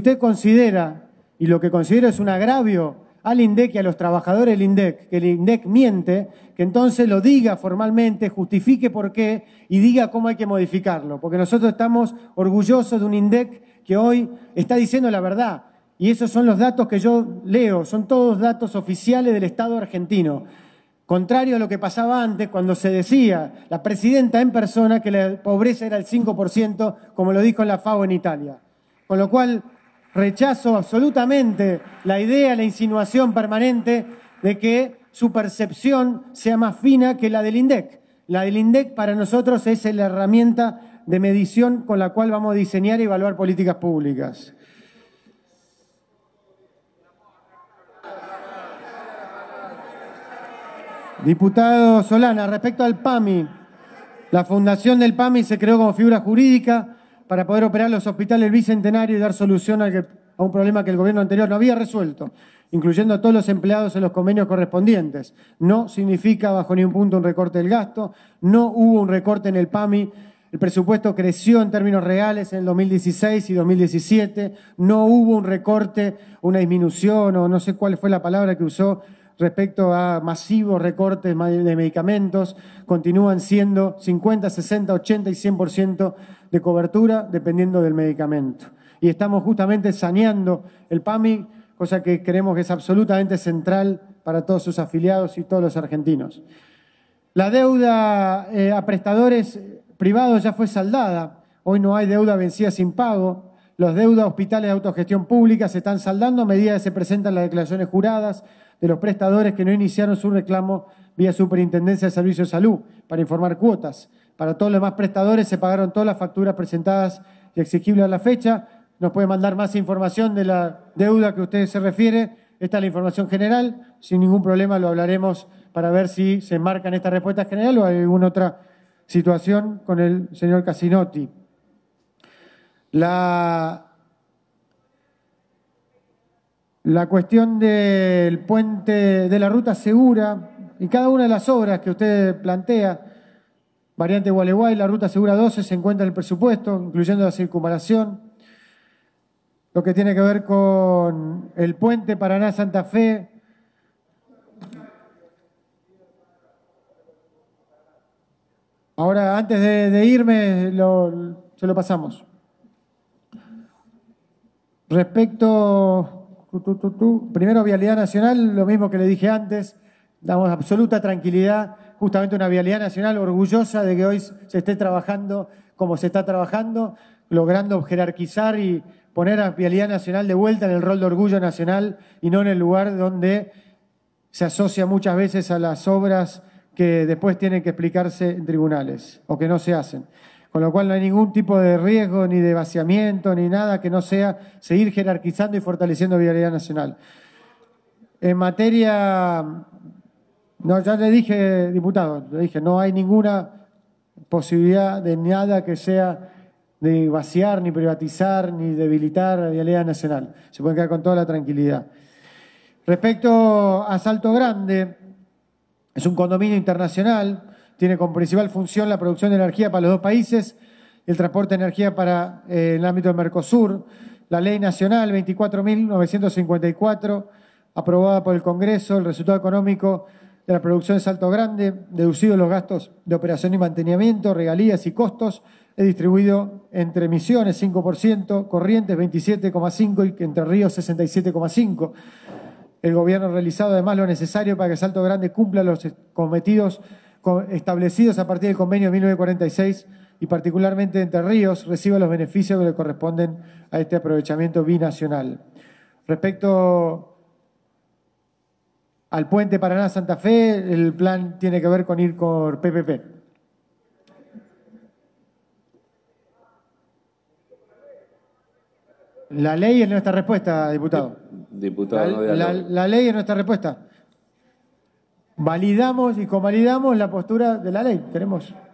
usted considera, y lo que considero es un agravio al INDEC y a los trabajadores del INDEC, que el INDEC miente, que entonces lo diga formalmente, justifique por qué y diga cómo hay que modificarlo. Porque nosotros estamos orgullosos de un INDEC que hoy está diciendo la verdad. Y esos son los datos que yo leo, son todos datos oficiales del Estado argentino. Contrario a lo que pasaba antes, cuando se decía la presidenta en persona que la pobreza era el 5%, como lo dijo la FAO en Italia. Con lo cual, Rechazo absolutamente la idea, la insinuación permanente de que su percepción sea más fina que la del INDEC. La del INDEC para nosotros es la herramienta de medición con la cual vamos a diseñar y evaluar políticas públicas. Diputado Solana, respecto al PAMI, la fundación del PAMI se creó como figura jurídica para poder operar los hospitales bicentenarios y dar solución a, a un problema que el gobierno anterior no había resuelto, incluyendo a todos los empleados en los convenios correspondientes. No significa bajo ningún punto un recorte del gasto, no hubo un recorte en el PAMI el presupuesto creció en términos reales en el 2016 y 2017. No hubo un recorte, una disminución o no sé cuál fue la palabra que usó respecto a masivos recortes de medicamentos, continúan siendo 50, 60, 80 y 100% de cobertura dependiendo del medicamento. Y estamos justamente saneando el PAMI, cosa que creemos que es absolutamente central para todos sus afiliados y todos los argentinos. La deuda eh, a prestadores privados ya fue saldada, hoy no hay deuda vencida sin pago, los deudas hospitales de autogestión pública se están saldando a medida que se presentan las declaraciones juradas de los prestadores que no iniciaron su reclamo vía Superintendencia de Servicios de Salud para informar cuotas. Para todos los demás prestadores se pagaron todas las facturas presentadas y exigibles a la fecha. Nos puede mandar más información de la deuda a que usted se refiere. Esta es la información general. Sin ningún problema lo hablaremos para ver si se enmarca en esta respuesta general o hay alguna otra situación con el señor Casinotti. La, la cuestión del puente de la ruta segura y cada una de las obras que usted plantea, variante Gualeguay, la ruta segura 12 se encuentra en el presupuesto, incluyendo la circunvalación, lo que tiene que ver con el puente Paraná-Santa Fe. Ahora, antes de, irme, se lo pasamos. Respecto, primero Vialidad Nacional, lo mismo que le dije antes, damos absoluta tranquilidad, justamente una Vialidad Nacional orgullosa de que hoy se esté trabajando como se está trabajando, logrando jerarquizar y poner a Vialidad Nacional de vuelta en el rol de orgullo nacional y no en el lugar donde se asocia muchas veces a las obras que después tienen que explicarse en tribunales o que no se hacen con lo cual no hay ningún tipo de riesgo ni de vaciamiento ni nada que no sea seguir jerarquizando y fortaleciendo Vialidad Nacional. En materia, no, ya le dije, diputado, le dije, no hay ninguna posibilidad de nada que sea de vaciar, ni privatizar, ni debilitar la Vialidad Nacional. Se puede quedar con toda la tranquilidad. Respecto a Salto Grande, es un condominio internacional, tiene como principal función la producción de energía para los dos países, el transporte de energía para eh, el ámbito del Mercosur, la ley nacional 24.954, aprobada por el Congreso, el resultado económico de la producción de Salto Grande, deducido los gastos de operación y mantenimiento, regalías y costos, es distribuido entre Misiones 5%, Corrientes 27,5% y Entre Ríos 67,5%. El gobierno ha realizado además lo necesario para que Salto Grande cumpla los cometidos establecidos a partir del convenio de 1946 y particularmente Entre Ríos, reciba los beneficios que le corresponden a este aprovechamiento binacional. Respecto al puente Paraná-Santa Fe, el plan tiene que ver con ir por PPP. La ley es nuestra respuesta, diputado. Diputado, la ley es nuestra respuesta validamos y convalidamos la postura de la ley. Tenemos